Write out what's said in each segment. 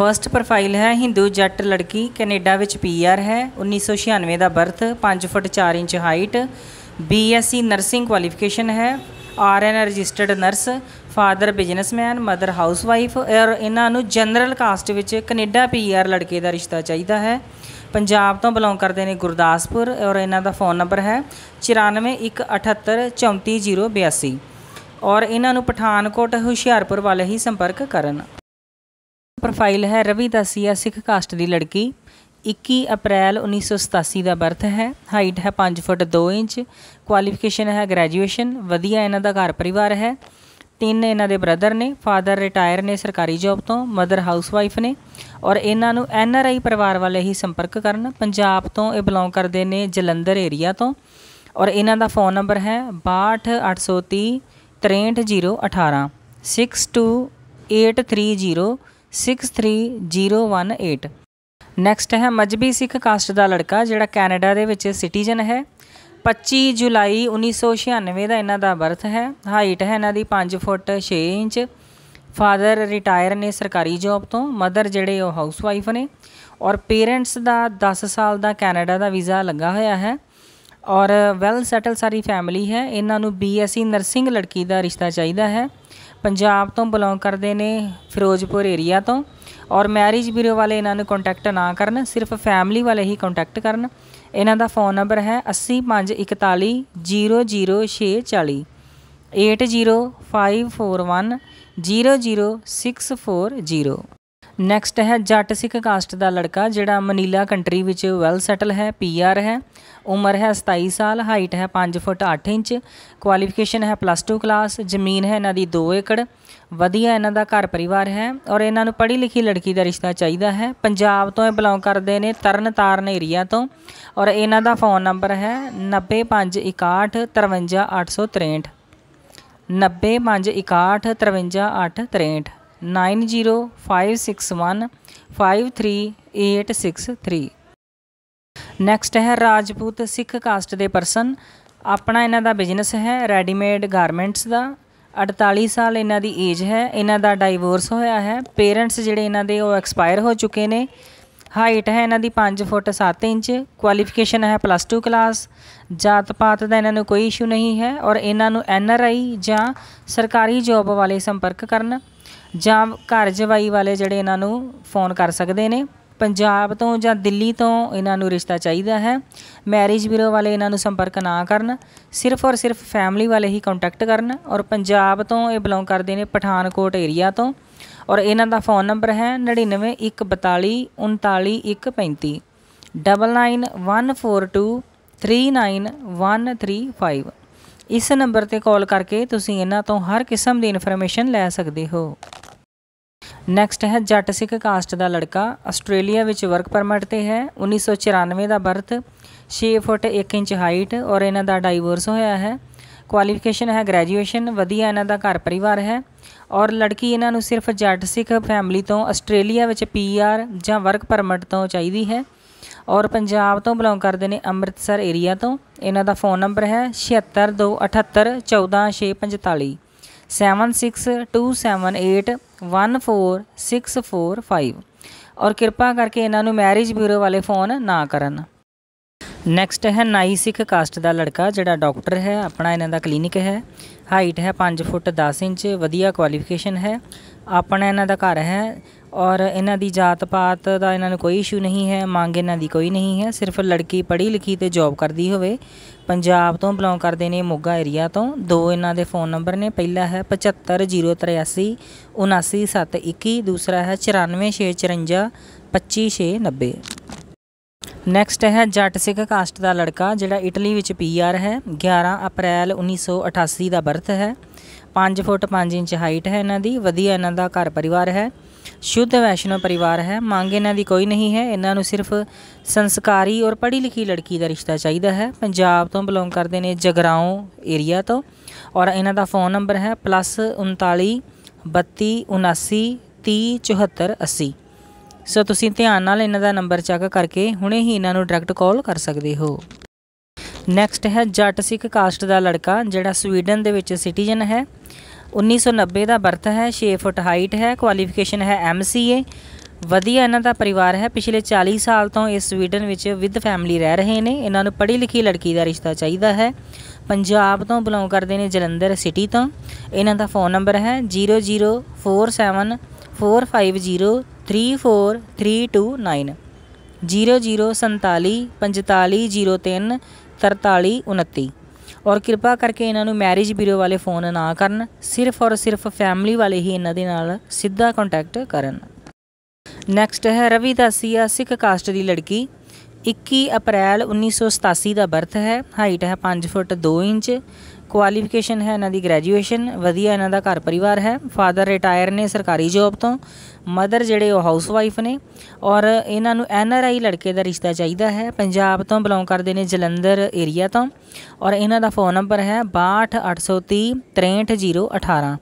first profile ਹੈ ਹਿੰਦੂ ਜੱਟ ਲੜਕੀ ਕੈਨੇਡਾ ਵਿੱਚ ਪੀਆਰ ਹੈ 1996 ਦਾ birth 5 foot 4 inch height BSc nursing qualification ਹੈ RN registered nurse father businessman mother housewife ਔਰ ਇਹਨਾਂ ਨੂੰ ਜਨਰਲ ਕਾਸਟ ਵਿੱਚ ਕੈਨੇਡਾ ਪੀਆਰ ਲੜਕੇ ਦਾ ਰਿਸ਼ਤਾ ਚਾਹੀਦਾ ਹੈ ਪੰਜਾਬ ਤੋਂ ਬਿਲੋਂਗ ਕਰਦੇ ਨੇ ਗੁਰਦਾਸਪੁਰ ਔਰ ਇਹਨਾਂ ਦਾ ਫੋਨ ਨੰਬਰ ਹੈ 9417834082 ਔਰ ਇਹਨਾਂ ਨੂੰ ਪਠਾਨਕੋਟ ਹੁਸ਼ਿਆਰਪੁਰ ਵਾਲੇ ਹੀ ਸੰਪਰਕ ਕਰਨ ਪ੍ਰੋਫਾਈਲ ਹੈ ਰਵੀ ਦਾਸੀ ਆ ਸਿੱਖ ਕਾਸਟ ਦੀ ਲੜਕੀ 21 ਅਪ੍ਰੈਲ 1987 ਦਾ ਬਰਥ ਹੈ ਹਾਈਟ ਹੈ 5 ਫੁੱਟ 2 ਇੰਚ ਕੁਆਲੀਫਿਕੇਸ਼ਨ ਹੈ ਗ੍ਰੈਜੂਏਸ਼ਨ ਵਧੀਆ ਇਹਨਾਂ ਦਾ ਘਰ ਪਰਿਵਾਰ ਹੈ ਤਿੰਨ ਇਹਨਾਂ ਦੇ ਬ੍ਰਦਰ ਨੇ ਫਾਦਰ ਰਿਟਾਇਰ ਨੇ ਸਰਕਾਰੀ ਜੌਬ ਤੋਂ ਮਦਰ ਹਾਊਸਵਾਈਫ ਨੇ ਔਰ ਇਹਨਾਂ ਨੂੰ ਐਨ ਆਰ ਆਈ ਪਰਿਵਾਰ ਵਾਲੇ ਹੀ ਸੰਪਰਕ ਕਰਨ ਪੰਜਾਬ ਤੋਂ ਇਹ ਬਿਲੋਂਗ ਕਰਦੇ ਨੇ ਜਲੰਧਰ ਏਰੀਆ ਤੋਂ ਔਰ ਇਹਨਾਂ ਦਾ ਫੋਨ ਨੰਬਰ ਹੈ 62830 63018 62830 63018 ਨੈਕਸਟ ਹੈ ਮਜਬੀ ਸਿੱਖ ਕਾਸਟ ਦਾ ਲੜਕਾ ਜਿਹੜਾ ਕੈਨੇਡਾ ਦੇ ਵਿੱਚ ਸਿਟੀਜ਼ਨ ਹੈ 25 ਜੁਲਾਈ 1996 ਦਾ ਇਹਨਾਂ ਦਾ ਬਰਥ ਹੈ ਹਾਈਟ ਹੈ ਇਹਨਾਂ ਦੀ 5 ਫੁੱਟ 6 ਇੰਚ ਫਾਦਰ ਰਿਟਾਇਰ ਨੇ ਸਰਕਾਰੀ ਜੌਬ ਤੋਂ ਮਦਰ ਜਿਹੜੇ ਉਹ ਹਾਊਸਵਾਈਫ ਨੇ ਔਰ ਪੇਰੈਂਟਸ ਦਾ 10 ਸਾਲ ਦਾ ਕੈਨੇਡਾ ਦਾ ਵੀਜ਼ਾ ਲੱਗਾ ਹੋਇਆ ਹੈ ਔਰ ਵੈਲ ਸੈਟਲ ਸਾਰੀ ਫੈਮਿਲੀ ਹੈ ਇਹਨਾਂ ਨੂੰ ਬੀਐਸਸੀ ਨਰਸਿੰਗ ਲੜਕੀ ਦਾ ਰਿਸ਼ਤਾ ਚਾਹੀਦਾ ਹੈ ਪੰਜਾਬ ਤੋਂ ਬਿਲੋਂਗ ਕਰਦੇ ਨੇ ਫਿਰੋਜ਼ਪੁਰ ਏਰੀਆ ਤੋਂ ਔਰ ਮੈਰਿਜ ਬਿਊਰੋ ਵਾਲੇ ਇਹਨਾਂ ਨੂੰ ਕੰਟੈਕਟ ਨਾ ਕਰਨ ਸਿਰਫ ਫੈਮਿਲੀ ਵਾਲੇ ਹੀ ਕੰਟੈਕਟ ਕਰਨ ਇਹਨਾਂ ਦਾ ਫੋਨ ਨੰਬਰ ਹੈ 80541000640 8054100640 ਨੈਕਸਟ ਹੈ ਜੱਟ ਸਿੱਖ ਕਾਸਟ ਦਾ ਲੜਕਾ ਜਿਹੜਾ ਮਨੀਲਾ ਕੰਟਰੀ ਵਿੱਚ ਵੈਲ ਸੈਟਲ ਹੈ ਪੀਆਰ ਹੈ ਉਮਰ ਹੈ 27 ਸਾਲ ਹਾਈਟ ਹੈ 5 ਫੁੱਟ 8 ਇੰਚ ਕੁਆਲੀਫਿਕੇਸ਼ਨ ਹੈ ਪਲੱਸ 2 ਕਲਾਸ ਜ਼ਮੀਨ ਹੈ ਇਹਨਾਂ ਦੀ 2 ਏਕੜ ਵਧੀਆ ਇਹਨਾਂ ਦਾ ਘਰ ਪਰਿਵਾਰ ਹੈ ਔਰ ਇਹਨਾਂ ਨੂੰ ਪੜ੍ਹੀ ਲਿਖੀ ਲੜਕੀ ਦਾ ਰਿਸ਼ਤਾ ਚਾਹੀਦਾ ਹੈ ਪੰਜਾਬ ਤੋਂ ਇਹ ਬਿਲੋਂਗ ਕਰਦੇ ਨੇ ਤਰਨਤਾਰਨ ਏਰੀਆ ਤੋਂ ਔਰ ਇਹਨਾਂ ਦਾ ਫੋਨ ਨੰਬਰ ਹੈ 9561553863 9561553863 9056153863 ਨੈਕਸਟ ਹੈ ਰਾਜਪੂਤ ਸਿੱਖ ਕਾਸਟ ਦੇ ਪਰਸਨ ਆਪਣਾ ਇਹਨਾਂ ਦਾ ਬਿਜ਼ਨਸ ਹੈ ਰੈਡੀਮੇਡ ਗਾਰਮੈਂਟਸ ਦਾ 48 ਸਾਲ ਇਹਨਾਂ ਦੀ ਏਜ ਹੈ ਇਹਨਾਂ ਦਾ ਡਾਈਵੋਰਸ ਹੋਇਆ ਹੈ ਪੇਰੈਂਟਸ ਜਿਹੜੇ ਇਹਨਾਂ ਦੇ ਉਹ ਐਕਸਪਾਇਰ ਹੋ ਚੁੱਕੇ ਨੇ ਹਾਈਟ ਹੈ ਇਹਨਾਂ ਦੀ 5 ਫੁੱਟ 7 ਇੰਚ ਕੁਆਲੀਫਿਕੇਸ਼ਨ ਹੈ ਪਲੱਸ 2 ਕਲਾਸ ਜਾਤ ਪਾਤ ਦਾ ਇਹਨਾਂ ਨੂੰ ਕੋਈ ਇਸ਼ੂ ਨਹੀਂ ਹੈ ਔਰ ਇਹਨਾਂ ਨੂੰ ਐਨਆਰਆਈ ਜਾਂ ਸਰਕਾਰੀ ਜੌਬ ਵਾਲੇ ਸੰਪਰਕ ਕਰਨ ਜਾਂ ਘਰ ਜਵਾਈ ਵਾਲੇ ਜਿਹੜੇ ਇਹਨਾਂ ਨੂੰ ਫੋਨ ਕਰ ਸਕਦੇ ਨੇ ਪੰਜਾਬ ਤੋਂ ਜਾਂ ਦਿੱਲੀ ਤੋਂ ਇਹਨਾਂ ਨੂੰ ਰਿਸ਼ਤਾ ਚਾਹੀਦਾ ਹੈ ਮੈਰਿਜ ਬਿਰੋ ਵਾਲੇ ਇਹਨਾਂ ਨੂੰ ਸੰਪਰਕ ਨਾ ਕਰਨ ਸਿਰਫ ਔਰ ਸਿਰਫ ਫੈਮਿਲੀ ਵਾਲੇ ਹੀ ਕੰਟੈਕਟ ਕਰਨ ਔਰ ਪੰਜਾਬ ਤੋਂ ਇਹ ਬਿਲੋਂਗ ਕਰਦੇ ਨੇ ਪਠਾਨਕੋਟ ਏਰੀਆ ਤੋਂ ਔਰ ਇਹਨਾਂ ਦਾ ਫੋਨ ਨੰਬਰ ਹੈ 9914299135 9914239135 ਇਸ ਨੰਬਰ ਤੇ ਕਾਲ ਕਰਕੇ ਤੁਸੀਂ ਇਹਨਾਂ ਤੋਂ ਹਰ ਕਿਸਮ ਦੀ ਇਨਫੋਰਮੇਸ਼ਨ ਲੈ ਸਕਦੇ ਹੋ ਨੈਕਸਟ ਹੈ ਜੱਟ ਸਿੱਖ ਕਾਸਟ ਦਾ ਲੜਕਾ ਆਸਟ੍ਰੇਲੀਆ ਵਿੱਚ ਵਰਕ ਪਰਮਿਟ ਤੇ ਹੈ 1994 ਦਾ ਬਰਥ 6 ਫੁੱਟ 1 ਇੰਚ ਹਾਈਟ ਔਰ ਇਹਨਾਂ ਦਾ ਡਾਈਵੋਰਸ ਹੋਇਆ ਹੈ ਕੁਆਲੀਫਿਕੇਸ਼ਨ ਹੈ ਗ੍ਰੈਜੂਏਸ਼ਨ ਵਧੀਆ ਇਹਨਾਂ ਦਾ ਘਰ ਪਰਿਵਾਰ ਹੈ ਔਰ ਲੜਕੀ ਇਹਨਾਂ ਨੂੰ ਸਿਰਫ ਜੱਟ ਸਿੱਖ ਫੈਮਿਲੀ ਤੋਂ ਆਸਟ੍ਰੇਲੀਆ ਵਿੱਚ ਪੀਆਰ ਜਾਂ ਵਰਕ ਪਰਮਿਟ ਤੋਂ ਚਾਹੀਦੀ ਹੈ ਔਰ ਪੰਜਾਬ ਤੋਂ ਬਿਲੋਂਗ ਕਰਦੇ ਨੇ ਅੰਮ੍ਰਿਤਸਰ ਏਰੀਆ ਤੋਂ ਇਹਨਾਂ ਦਾ ਫੋਨ ਨੰਬਰ ਹੈ 7628714645 7627814645 ਔਰ ਕਿਰਪਾ ਕਰਕੇ ਇਹਨਾਂ ਨੂੰ ਮੈਰਿਜ ਬਿਊਰੋ ਵਾਲੇ ਫੋਨ ਨਾ ਕਰਨ ਨੈਕਸਟ ਹੈ ਨਾਈ ਸਿੱਖ ਕਾਸਟ ਦਾ ਲੜਕਾ ਜਿਹੜਾ ਡਾਕਟਰ ਹੈ ਆਪਣਾ ਇਹਨਾਂ ਦਾ ਕਲੀਨਿਕ ਹੈ ਹਾਈਟ ਹੈ 5 ਫੁੱਟ 10 ਇੰਚ ਵਧੀਆ ਕੁਆਲੀਫਿਕੇਸ਼ਨ ਹੈ ਆਪਣਾ ਇਹਨਾਂ ਦਾ ਘਰ ਹੈ ਔਰ ਇਹਨਾਂ ਦੀ ਜਾਤ ਪਾਤ ਦਾ ਇਹਨਾਂ ਨੂੰ ਕੋਈ ਇਸ਼ੂ ਨਹੀਂ ਹੈ ਮੰਗ ਇਹਨਾਂ ਦੀ ਕੋਈ ਨਹੀਂ ਹੈ ਸਿਰਫ ਲੜਕੀ ਪੜ੍ਹੀ ਲਿਖੀ ਤੇ ਜੌਬ ਕਰਦੀ ਹੋਵੇ ਪੰਜਾਬ ਤੋਂ ਬਿਲੋਂਗ ਕਰਦੇ ਨੇ ਮੋਗਾ ਏਰੀਆ ਤੋਂ ਦੋ ਇਹਨਾਂ ਦੇ ਫੋਨ ਨੰਬਰ ਨੇ ਪਹਿਲਾ ਹੈ 7503879721 ਦੂਸਰਾ ਹੈ 9465425690 ਨੈਕਸਟ ਹੈ ਜੱਟ ਸਿੱਖ ਕਾਸਟ ਦਾ ਲੜਕਾ ਜਿਹੜਾ ਇਟਲੀ ਵਿੱਚ ਪੀਆਰ ਹੈ 11 ਅਪ੍ਰੈਲ 1988 ਦਾ ਬਰਥ ਹੈ 5 ਫੁੱਟ 5 ਇੰਚ ਹਾਈਟ ਹੈ ਇਹਨਾਂ ਦੀ ਵਧੀਆ ਇਹਨਾਂ ਦਾ ਘਰ ਪਰਿਵਾਰ ਹੈ ਸ਼ੁੱਧ ਵੈਸ਼ਨੋ ਪਰਿਵਾਰ ਹੈ ਮੰਗ ਇਹਨਾਂ ਦੀ ਕੋਈ ਨਹੀਂ ਹੈ ਇਹਨਾਂ ਨੂੰ ਸਿਰਫ ਸੰਸਕਾਰੀ ਔਰ ਪੜ੍ਹੀ ਲਿਖੀ ਲੜਕੀ ਦਾ ਰਿਸ਼ਤਾ ਚਾਹੀਦਾ ਹੈ ਪੰਜਾਬ ਤੋਂ ਬਿਲੋਂਗ ਕਰਦੇ ਨੇ ਜਗਰਾਉਂ ਏਰੀਆ ਤੋਂ ਔਰ ਇਹਨਾਂ ਦਾ ਫੋਨ ਨੰਬਰ ਹੈ +39 32 79 30 74 80 ਸੋ ਤੁਸੀਂ ਧਿਆਨ ਨਾਲ ਇਹਨਾਂ ਦਾ ਨੰਬਰ ਚੈੱਕ ਕਰਕੇ ਹੁਣੇ ਹੀ ਇਹਨਾਂ ਨੂੰ ਡਾਇਰੈਕਟ ਕਾਲ ਕਰ ਸਕਦੇ ਹੋ ਨੈਕਸਟ ਹੈ ਜੱਟ ਸਿੱਖ ਕਾਸਟ ਦਾ ਲੜਕਾ ਜਿਹੜਾ ਸਵੀਡਨ ਦੇ ਵਿੱਚ ਸਿਟੀਜ਼ਨ ਹੈ 1990 ਦਾ ਬਰਥ ਹੈ 6 ਫੁੱਟ ਹਾਈਟ ਹੈ ਕੁਆਲੀਫਿਕੇਸ਼ਨ ਹੈ ਐਮਸੀਏ ਵਧੀਆ ਇਹਨਾਂ ਦਾ ਪਰਿਵਾਰ ਹੈ ਪਿਛਲੇ 40 ਸਾਲ ਤੋਂ ਇਹ ਸਵੀਡਨ ਵਿੱਚ ਵਿਦ ਫੈਮਿਲੀ ਰਹਿ ਰਹੇ ਨੇ ਇਹਨਾਂ ਨੂੰ ਪੜ੍ਹੀ ਲਿਖੀ ਲੜਕੀ ਦਾ ਰਿਸ਼ਤਾ ਚਾਹੀਦਾ ਹੈ ਪੰਜਾਬ ਤੋਂ ਬਿਲੋਂਗ ਕਰਦੇ ਨੇ ਜਲੰਧਰ ਸਿਟੀ ਤੋਂ ਇਹਨਾਂ ਦਾ ਫੋਨ ਨੰਬਰ ਹੈ 0047450343290 0047550304329 ਔਰ ਕਿਰਪਾ ਕਰਕੇ ਇਹਨਾਂ ਨੂੰ ਮੈਰਿਜ ਬਿਊਰੋ ਵਾਲੇ ਫੋਨ ਨਾ ਕਰਨ ਸਿਰਫ ਔਰ ਸਿਰਫ ਫੈਮਿਲੀ ਵਾਲੇ ਹੀ ਇਹਨਾਂ ਦੇ ਨਾਲ ਸਿੱਧਾ ਕੰਟੈਕਟ ਕਰਨ ਨੈਕਸਟ ਹੈ ਰਵੀ ਦਾਸੀਆ ਸਿੱਖ ਕਾਸਟ ਦੀ ਲੜਕੀ 21 ਅਪ੍ਰੈਲ 1987 ਦਾ ਬਰਥ ਹੈ ਹਾਈਟ ਹੈ 5 ਫੁੱਟ 2 ਇੰਚ ਕੁਆਲੀਫਿਕੇਸ਼ਨ ਹੈ ਇਹਨਾਂ ਦੀ ਗ੍ਰੈਜੂਏਸ਼ਨ ਵਧੀਆ ਇਹਨਾਂ ਦਾ ਘਰ ਪਰਿਵਾਰ ਹੈ ਫਾਦਰ ਰਿਟਾਇਰ ਨੇ ਸਰਕਾਰੀ ਜੌਬ ਤੋਂ ਮਦਰ ਜਿਹੜੇ ਉਹ ਹਾਊਸਵਾਈਫ ਨੇ ਔਰ ਇਹਨਾਂ ਨੂੰ ਐਨ ਆਰ ਆਈ ਲੜਕੇ ਦਾ ਰਿਸ਼ਤਾ ਚਾਹੀਦਾ ਹੈ ਪੰਜਾਬ ਤੋਂ ਬਿਲੋਂਗ ਕਰਦੇ ਨੇ ਜਲੰਧਰ ਏਰੀਆ ਤੋਂ ਔਰ ਇਹਨਾਂ ਦਾ ਫੋਨ ਨੰਬਰ ਹੈ 6283363018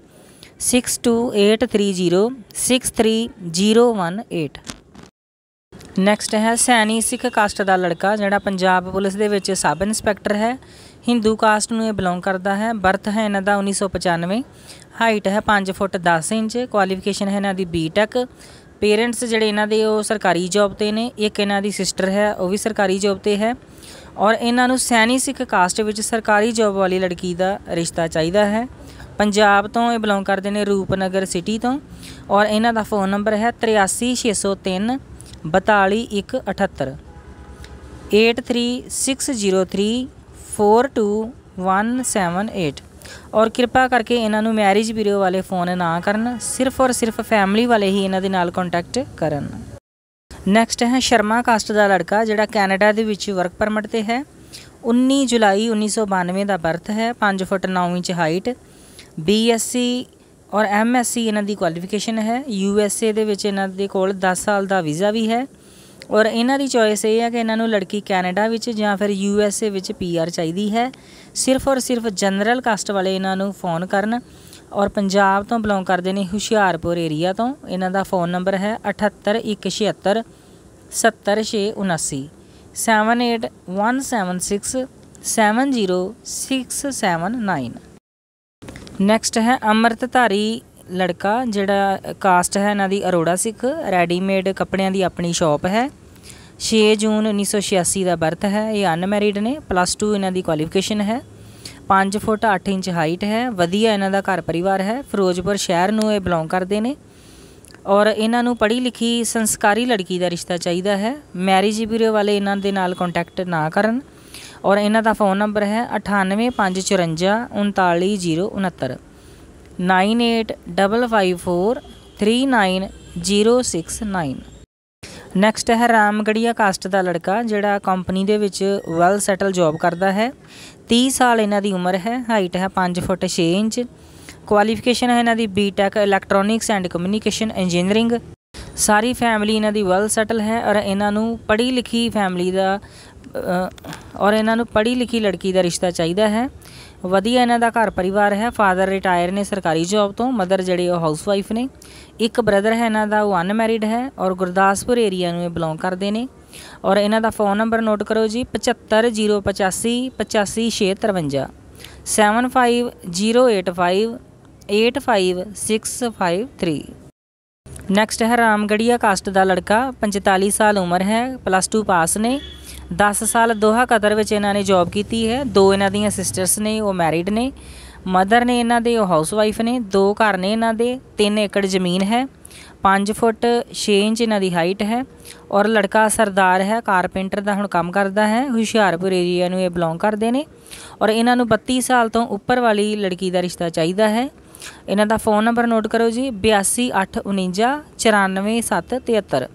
6283063018 ਨੈਕਸਟ ਹੈ ਸੈਣੀ ਸਿੱਖ ਕਾਸਟ ਦਾ ਲੜਕਾ ਜਿਹੜਾ ਪੰਜਾਬ ਪੁਲਿਸ ਦੇ ਵਿੱਚ ਸਬ ਇੰਸਪੈਕਟਰ ਹੈ ਹਿੰਦੂ ਕਾਸਟ ਨੂੰ ਇਹ ਬਿਲੋਂਗ ਕਰਦਾ ਹੈ ਬਰਥ ਹੈ ਇਹਨਾਂ ਦਾ 1995 ਹਾਈਟ ਹੈ 5 ਫੁੱਟ 10 ਇੰਚ ਕੁਆਲੀਫਿਕੇਸ਼ਨ ਹੈ ਇਹਨਾਂ ਦੀ ਬੀਟੈਕ ਪੇਰੈਂਟਸ ਜਿਹੜੇ ਇਹਨਾਂ ਦੇ ਉਹ ਸਰਕਾਰੀ ਜੌਬ ਤੇ ਨੇ ਇੱਕ ਇਹਨਾਂ ਦੀ ਸਿਸਟਰ ਹੈ ਉਹ ਵੀ ਸਰਕਾਰੀ ਜੌਬ ਤੇ ਹੈ ਔਰ ਇਹਨਾਂ ਨੂੰ ਸੈਣੀ ਸਿੱਖ ਕਾਸਟ ਵਿੱਚ ਸਰਕਾਰੀ ਜੌਬ ਵਾਲੀ ਲੜਕੀ ਦਾ ਰਿਸ਼ਤਾ ਚਾਹੀਦਾ ਹੈ ਪੰਜਾਬ ਤੋਂ ਇਹ ਬਿਲੋਂਗ ਕਰਦੇ ਨੇ ਰੂਪਨਗਰ ਸਿਟੀ ਤੋਂ ਔਰ ਇਹਨਾਂ ਦਾ ਫੋਨ ਨੰਬਰ ਹੈ 83603 42 ਇੱਕ 8360342178 ਔਰ ਕਿਰਪਾ ਕਰਕੇ ਇਹਨਾਂ ਨੂੰ ਮੈਰਿਜ ਵੀਡੀਓ ਵਾਲੇ ਫੋਨ ਨਾ ਕਰਨ ਸਿਰਫ ਔਰ ਸਿਰਫ ਫੈਮਿਲੀ ਵਾਲੇ ਹੀ ਇਹਨਾਂ ਦੇ ਨਾਲ ਕੰਟੈਕਟ ਕਰਨ ਨੈਕਸਟ ਹੈ ਸ਼ਰਮਾ ਕਾਸਟ ਦਾ ਲੜਕਾ ਜਿਹੜਾ ਕੈਨੇਡਾ ਦੇ ਵਿੱਚ ਵਰਕ ਪਰਮਿਟ ਤੇ ਹੈ 19 ਜੁਲਾਈ 1992 ਦਾ ਬਰਥ ਹੈ 5 ਫੁੱਟ 9 ਇੰਚ ਹਾਈਟ ਬੀਐਸਸੀ ਔਰ ਐਮਐਸਸੀ ਇਹਨਾਂ ਦੀ ਕੁਆਲੀਫਿਕੇਸ਼ਨ ਹੈ ਯੂਐਸਏ ਦੇ ਵਿੱਚ ਇਹਨਾਂ ਦੇ ਕੋਲ 10 ਸਾਲ ਦਾ ਵੀਜ਼ਾ ਵੀ ਹੈ ਔਰ ਇਹਨਾਂ ਦੀ ਚੋਇਸ ਇਹ ਹੈ ਕਿ ਇਹਨਾਂ ਨੂੰ ਲੜਕੀ ਕੈਨੇਡਾ ਵਿੱਚ ਜਾਂ ਫਿਰ ਯੂਐਸਏ ਵਿੱਚ ਪੀਆਰ ਚਾਹੀਦੀ ਹੈ ਸਿਰਫ ਔਰ ਸਿਰਫ ਜਨਰਲ ਕਾਸਟ ਵਾਲੇ ਇਹਨਾਂ ਨੂੰ ਫੋਨ ਕਰਨ ਔਰ ਪੰਜਾਬ ਤੋਂ ਬਿਲੋਂਗ ਕਰਦੇ ਨੇ ਹੁਸ਼ਿਆਰਪੁਰ ਏਰੀਆ ਤੋਂ ਇਹਨਾਂ ਦਾ ਫੋਨ ਨੰਬਰ ਹੈ 78176 70679 7817670679 ਨੈਕਸਟ ਹੈ ਧਾਰੀ ਲੜਕਾ ਜਿਹੜਾ ਕਾਸਟ ਹੈ ਇਹਨਾਂ ਦੀ ਅਰੋੜਾ ਸਿੱਖ ਰੈਡੀਮੇਡ ਕੱਪੜਿਆਂ ਦੀ ਆਪਣੀ ਸ਼ਾਪ ਹੈ 6 ਜੂਨ 1986 ਦਾ ਬਰਥ ਹੈ ਇਹ ਅਨਮੈਰਿਡ ਨੇ ਪਲੱਸ 2 ਇਹਨਾਂ ਦੀ ਕੁਆਲੀਫਿਕੇਸ਼ਨ ਹੈ 5 ਫੁੱਟ 8 ਇੰਚ ਹਾਈਟ ਹੈ ਵਧੀਆ ਇਹਨਾਂ ਦਾ ਘਰ ਪਰਿਵਾਰ ਹੈ ਫਿਰੋਜ਼ਪੁਰ ਸ਼ਹਿਰ ਨੂੰ ਇਹ ਬਿਲੋਂਗ ਕਰਦੇ ਨੇ ਔਰ ਇਹਨਾਂ ਨੂੰ ਪੜ੍ਹੀ ਲਿਖੀ ਸੰਸਕਾਰੀ ਲੜਕੀ ਦਾ ਰਿਸ਼ਤਾ ਚਾਹੀਦਾ ਹੈ ਮੈਰਿਜ ਬਿਊਰੋ ਵਾਲੇ ਇਹਨਾਂ ਦੇ ਨਾਲ ਕੰਟੈਕਟ ਨਾ ਕਰਨ ਔਰ ਇਹਨਾਂ ਦਾ ਫ਼ੋਨ ਨੰਬਰ ਹੈ 9854493069 9855439069 ਨੈਕਸਟ ਹੈ ਰਾਮਗੜੀਆ ਕਾਸਟ ਦਾ ਲੜਕਾ ਜਿਹੜਾ ਕੰਪਨੀ ਦੇ ਵਿੱਚ ਵੈਲ ਸੈਟਲ ਜੌਬ ਕਰਦਾ ਹੈ 30 ਸਾਲ ਇਹਨਾਂ ਦੀ ਉਮਰ ਹੈ ਹਾਈਟ ਹੈ 5 ਫੁੱਟ 6 ਇੰਚ ਕੁਆਲੀਫਿਕੇਸ਼ਨ ਹੈ ਇਹਨਾਂ ਦੀ BTech electronics and communication engineering ਸਾਰੀ ਫੈਮਿਲੀ ਇਹਨਾਂ ਦੀ ਵੈਲ ਸੈਟਲ ਹੈ ਔਰ ਇਹਨਾਂ ਨੂੰ ਪੜ੍ਹੀ ਲਿਖੀ ਫੈਮਿਲੀ ਦਾ ਔਰ ਇਹਨਾਂ ਨੂੰ ਪੜ੍ਹੀ ਲਿਖੀ ਲੜਕੀ ਦਾ ਰਿਸ਼ਤਾ ਚਾਹੀਦਾ ਹੈ ਵਧੀਆ ਇਹਨਾਂ ਦਾ ਘਰ ਪਰਿਵਾਰ ਹੈ ਫਾਦਰ ਰਿਟਾਇਰ ਨੇ ਸਰਕਾਰੀ ਜੌਬ ਤੋਂ ਮਦਰ ਜਿਹੜੀ ਉਹ ਹਾਊਸਵਾਈਫ ਨੇ ਇੱਕ ਬ੍ਰਦਰ ਹੈ ਇਹਨਾਂ ਦਾ ਉਹ ਅਨਮੈਰਿਡ ਹੈ ਔਰ ਗੁਰਦਾਸਪੁਰ ਏਰੀਆ ਨੂੰ ਇਹ ਬਿਲੋਂਗ ਕਰਦੇ ਨੇ ਔਰ ਇਹਨਾਂ ਦਾ ਫੋਨ ਨੰਬਰ ਨੋਟ ਕਰੋ ਜੀ 7508585653 7508585653 ਨੈਕਸਟ ਹੈ ਰਾਮਗੜੀਆ ਕਾਸਟ ਦਾ ਲੜਕਾ 45 ਸਾਲ ਉਮਰ ਹੈ ਪਲੱਸ 2 ਪਾਸ ਨੇ 10 ਸਾਲ ਦੋਹਾ ਕਤਰ ਵਿੱਚ ਇਹਨਾਂ ਨੇ ਜੌਬ ਕੀਤੀ ਹੈ ਦੋ ਇਹਨਾਂ ਦੀਆਂ ਸਿਸਟਰਸ ਨੇ ਉਹ ਮੈਰਿਡ ਨੇ ਮਦਰ ਨੇ ਇਹਨਾਂ ਦੇ ਹਾਊਸ ਵਾਈਫ ਨੇ ਦੋ ਘਰ ਨੇ ਇਹਨਾਂ ਦੇ 3 ਏਕੜ ਜ਼ਮੀਨ ਹੈ 5 ਫੁੱਟ 6 ਇੰਚ ਇਹਨਾਂ ਦੀ ਹਾਈਟ ਹੈ ਔਰ ਲੜਕਾ ਸਰਦਾਰ ਹੈ ਕਾਰਪੈਂਟਰ ਦਾ ਹੁਣ ਕੰਮ ਕਰਦਾ ਹੈ ਹੁਸ਼ਿਆਰਪੁਰ ਏਰੀਆ ਨੂੰ ਇਹ ਬਿਲੋਂਗ ਕਰਦੇ ਨੇ ਔਰ ਇਹਨਾਂ ਨੂੰ 32 ਸਾਲ ਤੋਂ ਉੱਪਰ ਵਾਲੀ ਲੜਕੀ ਦਾ ਰਿਸ਼ਤਾ ਚਾਹੀਦਾ ਹੈ ਇਹਨਾਂ ਦਾ ਫੋਨ ਨੰਬਰ ਨੋਟ ਕਰੋ ਜੀ 8289494773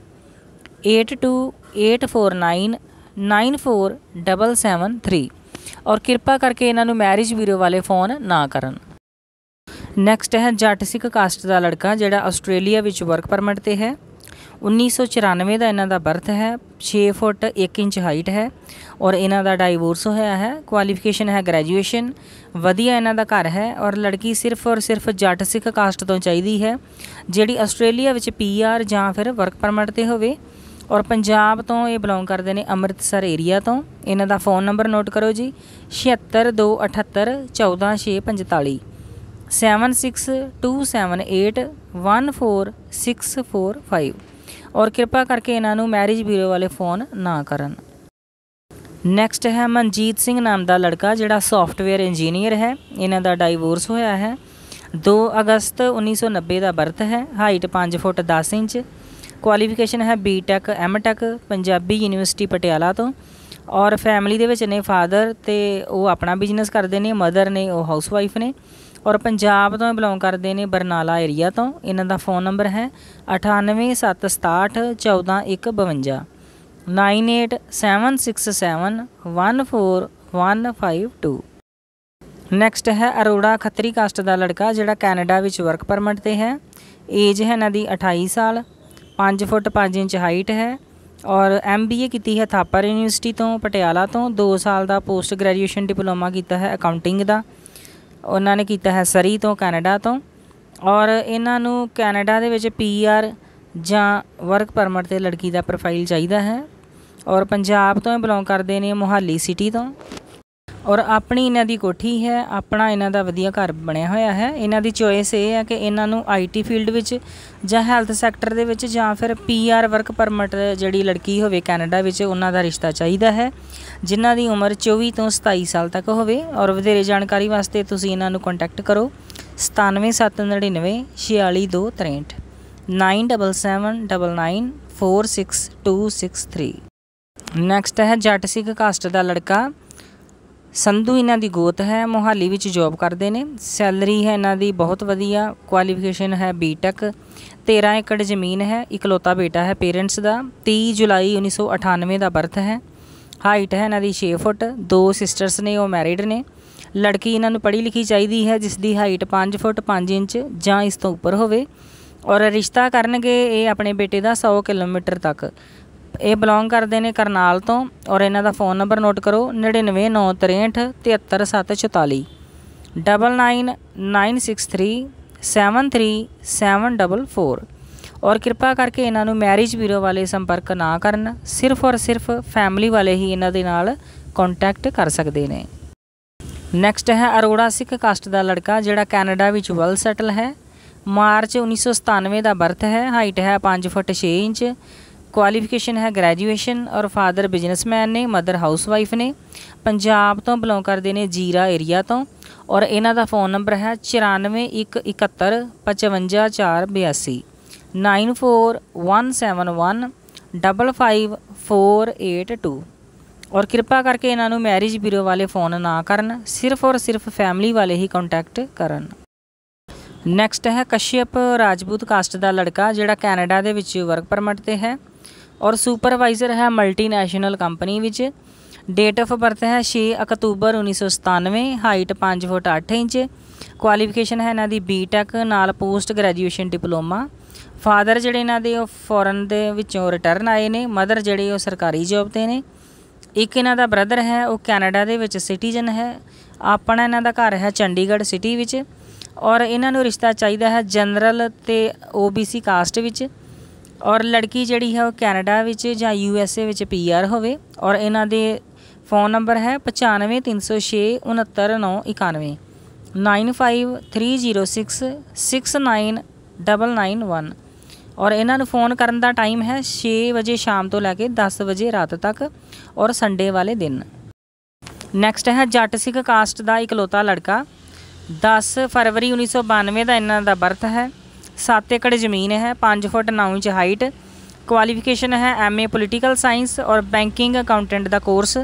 82849 94773 ਔਰ ਕਿਰਪਾ ਕਰਕੇ ਇਹਨਾਂ ਨੂੰ ਮੈਰਿਜ ਵੀਰੋ ਵਾਲੇ ਫੋਨ ਨਾ ਕਰਨ ਨੈਕਸਟ ਹੈ ਜੱਟ ਸਿੱਖ ਕਾਸਟ ਦਾ ਲੜਕਾ ਜਿਹੜਾ ਆਸਟ੍ਰੇਲੀਆ ਵਿੱਚ ਵਰਕ ਪਰਮਿਟ ਤੇ ਹੈ 1994 ਦਾ ਇਹਨਾਂ ਦਾ ਬਰਥ ਹੈ 6 ਫੁੱਟ 1 ਇੰਚ ਹਾਈਟ ਹੈ ਔਰ ਇਹਨਾਂ ਦਾ ਡਾਈਵੋਰਸ ਹੋਇਆ ਹੈ ਕੁਆਲੀਫਿਕੇਸ਼ਨ ਹੈ ਗ੍ਰੈਜੂਏਸ਼ਨ ਵਧੀਆ ਇਹਨਾਂ ਦਾ ਘਰ ਹੈ ਔਰ ਲੜਕੀ ਸਿਰਫ ਔਰ ਸਿਰਫ ਜੱਟ ਸਿੱਖ ਕਾਸਟ ਤੋਂ ਚਾਹੀਦੀ ਹੈ ਜਿਹੜੀ ਆਸਟ੍ਰੇਲੀਆ ਵਿੱਚ ਪੀਆਰ ਜਾਂ ਫਿਰ ਵਰਕ ਪਰਮਿਟ ਤੇ ਹੋਵੇ ਔਰ ਪੰਜਾਬ ਤੋਂ ਇਹ ਬਿਲੋਂਗ ਕਰਦੇ ਨੇ ਅੰਮ੍ਰਿਤਸਰ ਏਰੀਆ ਤੋਂ ਇਹਨਾਂ ਦਾ ਫੋਨ ਨੰਬਰ ਨੋਟ ਕਰੋ ਜੀ 7628714645 7627814645 ਔਰ ਕਿਰਪਾ ਕਰਕੇ ਇਹਨਾਂ ਨੂੰ ਮੈਰਿਜ ਬਿਊਰੋ ਵਾਲੇ ਫੋਨ ਨਾ ਕਰਨ ਨੈਕਸਟ ਹੈ ਮਨਜੀਤ ਸਿੰਘ ਨਾਮ ਦਾ ਲੜਕਾ ਜਿਹੜਾ ਸੌਫਟਵੇਅਰ ਇੰਜੀਨੀਅਰ ਹੈ ਇਹਨਾਂ ਦਾ ਡਾਈਵੋਰਸ ਹੋਇਆ ਹੈ 2 ਅਗਸਤ 1990 ਦਾ ਬਰਥ ਹੈ ਹਾਈਟ 5 ਫੁੱਟ 10 ਇੰਚ ਕੁਆਲੀਫਿਕੇਸ਼ਨ ਹੈ BTech MTech Punjabi university Patiala ਤੋਂ ਔਰ ਫੈਮਿਲੀ ਦੇ ਵਿੱਚ ਨੇ ਫਾਦਰ ਤੇ ਉਹ ਆਪਣਾ ਬਿਜ਼ਨਸ ਕਰਦੇ ਨੇ ਮਦਰ ਨੇ ਉਹ ਹਾਊਸ ਵਾਈਫ ਨੇ ਔਰ ਪੰਜਾਬ ਤੋਂ ਬਿਲੋਂਗ ਕਰਦੇ ਨੇ ਬਰਨਾਲਾ ਏਰੀਆ ਤੋਂ ਇਹਨਾਂ ਦਾ ਫੋਨ ਨੰਬਰ ਹੈ 9876614152 9876714152 ਨੈਕਸਟ ਹੈ ਅਰੋੜਾ ਖੱਤਰੀ ਕਾਸਟ ਦਾ ਲੜਕਾ ਜਿਹੜਾ ਕੈਨੇਡਾ ਵਿੱਚ ਵਰਕ ਪਰਮਿਟ ਤੇ ਹੈ ਏਜ ਹੈ ਇਹਨਾਂ ਦੀ 28 ਸਾਲ 5 ਫੁੱਟ 5 ਇੰਚ ਹਾਈਟ ਹੈ ਔਰ ਐਮਬੀਏ ਕੀਤੀ ਹੈ ਥਾਪਰ ਯੂਨੀਵਰਸਿਟੀ ਤੋਂ ਪਟਿਆਲਾ ਤੋਂ 2 ਸਾਲ ਦਾ ਪੋਸਟ ਗ੍ਰੈਜੂਏਸ਼ਨ ਡਿਪਲੋਮਾ ਕੀਤਾ ਹੈ ਅਕਾਊਂਟਿੰਗ ਦਾ ਉਹਨਾਂ ਨੇ ਕੀਤਾ ਹੈ ਸਰੀ ਤੋਂ ਕੈਨੇਡਾ ਤੋਂ ਔਰ ਇਹਨਾਂ ਨੂੰ ਕੈਨੇਡਾ ਦੇ ਵਿੱਚ ਪੀਆਰ ਜਾਂ ਵਰਕ ਪਰਮਿਟ ਤੇ ਲੜਕੀ ਦਾ ਪ੍ਰੋਫਾਈਲ ਚਾਹੀਦਾ ਹੈ ਔਰ ਪੰਜਾਬ ਤੋਂ ਹੀ ਬਿਲੋਂਗ ਕਰਦੇ ਨੇ ਮੋਹਾਲੀ ਸਿਟੀ ਤੋਂ ਔਰ ਆਪਣੀ ਇਹਨਾਂ ਦੀ ਕੋਠੀ ਹੈ ਆਪਣਾ ਇਹਨਾਂ ਦਾ ਵਧੀਆ ਘਰ ਬਣਿਆ ਹੋਇਆ ਹੈ ਇਹਨਾਂ ਦੀ ਚੋਇਸ ਇਹ ਹੈ ਕਿ ਇਹਨਾਂ ਨੂੰ ਆਈਟੀ ਫੀਲਡ ਵਿੱਚ ਜਾਂ ਹੈਲਥ ਸੈਕਟਰ ਦੇ ਵਿੱਚ ਜਾਂ ਫਿਰ ਪੀਆਰ ਵਰਕ ਪਰਮਿਟ ਜਿਹੜੀ ਲੜਕੀ ਹੋਵੇ ਕੈਨੇਡਾ ਵਿੱਚ ਉਹਨਾਂ ਦਾ ਰਿਸ਼ਤਾ ਚਾਹੀਦਾ ਹੈ ਜਿਨ੍ਹਾਂ ਦੀ ਉਮਰ 24 ਤੋਂ 27 ਸਾਲ ਤੱਕ ਹੋਵੇ ਔਰ ਵਧੇਰੇ ਜਾਣਕਾਰੀ ਵਾਸਤੇ ਤੁਸੀਂ ਇਹਨਾਂ ਨੂੰ ਕੰਟੈਕਟ ਕਰੋ 97799 46263 9779946263 ਨੈਕਸਟ ਹੈ ਜੱਟ ਸਿੱਖ ਕਾਸਟ ਦਾ ਲੜਕਾ ਸੰਧੂ ਇਹਨਾਂ ਦੀ ਗੋਤ ਹੈ ਮੋਹਾਲੀ ਵਿੱਚ ਜੌਬ ਕਰਦੇ ਨੇ ਸੈਲਰੀ ਹੈ ਇਹਨਾਂ ਦੀ ਬਹੁਤ ਵਧੀਆ ਕੁਆਲੀਫਿਕੇਸ਼ਨ ਹੈ ਬੀਟੈਕ 13 ਏਕੜ ਜ਼ਮੀਨ ਹੈ ਇਕਲੌਤਾ ਬੇਟਾ ਹੈ ਪੇਰੈਂਟਸ ਦਾ 30 ਜੁਲਾਈ 1998 ਦਾ ਬਰਥ ਹੈ ਹਾਈਟ ਹੈ ਇਹਨਾਂ ਦੀ 6 ਫੁੱਟ ਦੋ ਸਿਸਟਰਸ ਨੇ ਉਹ ਮੈਰਿਡ ਨੇ ਲੜਕੀ ਇਹਨਾਂ ਨੂੰ ਪੜ੍ਹੀ ਲਿਖੀ ਚਾਹੀਦੀ ਹੈ ਜਿਸ ਦੀ ਹਾਈਟ 5 ਫੁੱਟ 5 ਇੰਚ ਜਾਂ ਇਸ ਤੋਂ ਉੱਪਰ ਹੋਵੇ ਔਰ ਰਿਸ਼ਤਾ ਕਰਨਗੇ ਇਹ ਆਪਣੇ ਬੇਟੇ ਦਾ 100 ਕਿਲੋਮੀਟਰ ਤੱਕ ਇਹ ਬਿਲੋਂਗ ਕਰਦੇ ਨੇ ਕਰਨਾਲ ਤੋਂ ਔਰ ਇਹਨਾਂ ਦਾ ਫੋਨ ਨੰਬਰ ਨੋਟ ਕਰੋ 9993673744 9996373744 ਔਰ ਕਿਰਪਾ ਕਰਕੇ ਇਹਨਾਂ ਨੂੰ ਮੈਰਿਜ ਬਿਊਰੋ ਵਾਲੇ ਸੰਪਰਕ ਨਾ ਕਰਨ ਸਿਰਫ ਔਰ ਸਿਰਫ ਫੈਮਿਲੀ ਵਾਲੇ ਹੀ ਇਹਨਾਂ ਦੇ ਨਾਲ ਕੰਟੈਕਟ ਕਰ ਸਕਦੇ ਨੇ ਨੈਕਸਟ ਹੈ ਅਰੋੜਾ ਸਿੱਖ ਕਾਸਟ ਦਾ ਲੜਕਾ ਜਿਹੜਾ ਕੈਨੇਡਾ ਵਿੱਚ ਵੈਲ ਸੈਟਲ ਹੈ ਮਾਰਚ 1997 ਦਾ ਬਰਥ ਹੈ ਹਾਈਟ ਹੈ 5 ਫੁੱਟ 6 ਇੰਚ ਕੁਆਲੀਫਿਕੇਸ਼ਨ ਹੈ ਗ੍ਰੈਜੂਏਸ਼ਨ ਔਰ ਫਾਦਰ ਬਿਜ਼ਨਸਮੈਨ ਨੇ ਮਦਰ ਹਾਊਸਵਾਈਫ ਨੇ ਪੰਜਾਬ ਤੋਂ ਬਿਲੋਂਗ ਕਰਦੇ ਨੇ ਜੀਰਾ ਏਰੀਆ ਤੋਂ ਔਰ ਇਹਨਾਂ ਦਾ ਫੋਨ ਨੰਬਰ ਹੈ 9417155482 9417155482 ਔਰ ਕਿਰਪਾ ਕਰਕੇ ਇਹਨਾਂ ਨੂੰ ਮੈਰਿਜ ਬਿਊਰੋ ਵਾਲੇ ਫੋਨ ਨਾ ਕਰਨ ਸਿਰਫ ਔਰ ਸਿਰਫ ਫੈਮਿਲੀ ਵਾਲੇ ਹੀ ਕੰਟੈਕਟ ਕਰਨ ਨੈਕਸਟ ਹੈ ਕਸ਼ਯਪ ਰਾਜਪੂਤ ਕਾਸਟ ਦਾ ਲੜਕਾ ਜਿਹੜਾ ਕੈਨੇਡਾ ਦੇ ਵਿੱਚ ਵਰਕ ਪਰਮਿਟ ਤੇ ਹੈ ਔਰ ਸੁਪਰਵਾਈਜ਼ਰ ਹੈ ਮਲਟੀਨੈਸ਼ਨਲ ਕੰਪਨੀ ਵਿੱਚ ਡੇਟ ਆਫ ਬਰਥ ਹੈ 6 ਅਕਤੂਬਰ 1997 ਹਾਈਟ 5 ਫੁੱਟ 8 ਇੰਚ ਕੁਆਲੀਫਿਕੇਸ਼ਨ ਹੈ ਇਹਨਾਂ ਦੀ ਬੀਟੈਕ ਨਾਲ ਪੋਸਟ ਗ੍ਰੈਜੂਏਸ਼ਨ ਡਿਪਲੋਮਾ ਫਾਦਰ ਜਿਹੜੇ ਇਹਨਾਂ ਦੇ ਉਹ ਫੋਰਨ ਦੇ ਵਿੱਚੋਂ ਰਿਟਰਨ ਆਏ ਨੇ ਮਦਰ ਜਿਹੜੇ ਉਹ ਸਰਕਾਰੀ ਜੌਬ ਤੇ ਨੇ ਇੱਕ ਇਹਨਾਂ ਦਾ ਬ੍ਰਦਰ ਹੈ ਉਹ ਕੈਨੇਡਾ ਦੇ ਵਿੱਚ ਸਿਟੀਜ਼ਨ ਹੈ ਆਪਣਾ ਇਹਨਾਂ ਦਾ ਘਰ ਹੈ ਚੰਡੀਗੜ੍ਹ ਸਿਟੀ ਵਿੱਚ ਔਰ ਇਹਨਾਂ ਨੂੰ ਰਿਸ਼ਤਾ ਚਾਹੀਦਾ ਹੈ ਜਨਰਲ ਤੇ ਓਬੀਸੀ ਕਾਸਟ ਵਿੱਚ ਔਰ ਲੜਕੀ ਜਿਹੜੀ ਹੈ ਉਹ ਕੈਨੇਡਾ ਵਿੱਚ ਜਾਂ ਯੂ ਐਸ ਏ ਵਿੱਚ ਪੀ ਆਰ ਹੋਵੇ ਔਰ ਇਹਨਾਂ ਦੇ ਫੋਨ ਨੰਬਰ ਹੈ 9536691991 9530669991 ਔਰ ਇਹਨਾਂ ਨੂੰ ਫੋਨ ਕਰਨ ਦਾ ਟਾਈਮ ਹੈ 6 ਵਜੇ ਸ਼ਾਮ ਤੋਂ ਲੈ ਕੇ 10 ਵਜੇ ਰਾਤ ਤੱਕ ਔਰ ਸੰਡੇ ਵਾਲੇ ਦਿਨ ਨੈਕਸਟ ਹੈ ਜੱਟ ਸਿੱਖ ਕਾਸਟ ਦਾ ਇਕਲੋਤਾ ਲੜਕਾ 10 ਫਰਵਰੀ 1992 ਦਾ ਇਹਨਾਂ ਦਾ ਬਰਥ ਹੈ 7 ਏਕੜ ਜ਼ਮੀਨ ਹੈ 5 ਫੁੱਟ 9 ਇੰਚ ਹਾਈਟ ਕੁਆਲੀਫਿਕੇਸ਼ਨ ਹੈ ਐਮਏ ਪੋਲੀਟੀਕਲ ਸਾਇੰਸ ਔਰ ਬੈਂਕਿੰਗ ਅਕਾਊਂਟੈਂਟ ਦਾ ਕੋਰਸ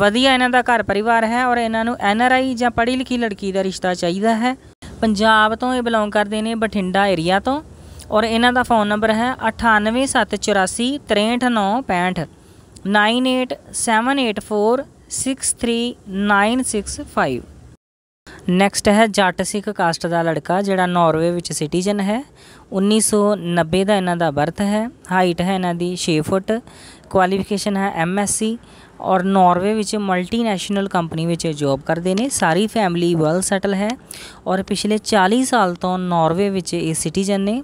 ਵਧੀਆ ਇਹਨਾਂ ਦਾ ਘਰ ਪਰਿਵਾਰ ਹੈ ਔਰ ਇਹਨਾਂ ਨੂੰ ਐਨਆਰਆਈ ਜਾਂ ਪੜ੍ਹੀ ਲਿਖੀ ਲੜਕੀ ਦਾ ਰਿਸ਼ਤਾ ਚਾਹੀਦਾ ਹੈ ਪੰਜਾਬ ਤੋਂ ਇਹ ਬਿਲੋਂਗ ਕਰਦੇ ਨੇ ਬਠਿੰਡਾ ਏਰੀਆ ਤੋਂ ਔਰ ਇਹਨਾਂ ਦਾ ਫੋਨ ਨੰਬਰ ਹੈ 9874863965 9878463965 ਨੈਕਸਟ ਹੈ ਜੱਟ ਸਿੱਖ ਕਾਸਟ ਦਾ ਲੜਕਾ ਜਿਹੜਾ ਨਾਰਵੇ ਵਿੱਚ ਸਿਟੀਜ਼ਨ ਹੈ 1990 ਦਾ ਇਹਨਾਂ ਦਾ ਬਰਥ ਹੈ ਹਾਈਟ ਹੈ ਇਹਨਾਂ ਦੀ 6 ਫੁੱਟ ਕੁਆਲੀਫਿਕੇਸ਼ਨ ਹੈ ਐਮਐਸਸੀ ਔਰ ਨਾਰਵੇ ਵਿੱਚ ਮਲਟੀਨੈਸ਼ਨਲ ਕੰਪਨੀ ਵਿੱਚ ਜੌਬ ਕਰਦੇ ਨੇ ਸਾਰੀ ਫੈਮਿਲੀ ਵੈਲ ਸੈਟਲ ਹੈ ਔਰ ਪਿਛਲੇ 40 ਸਾਲ ਤੋਂ ਨਾਰਵੇ ਵਿੱਚ ਇਹ ਸਿਟੀਜ਼ਨ ਨੇ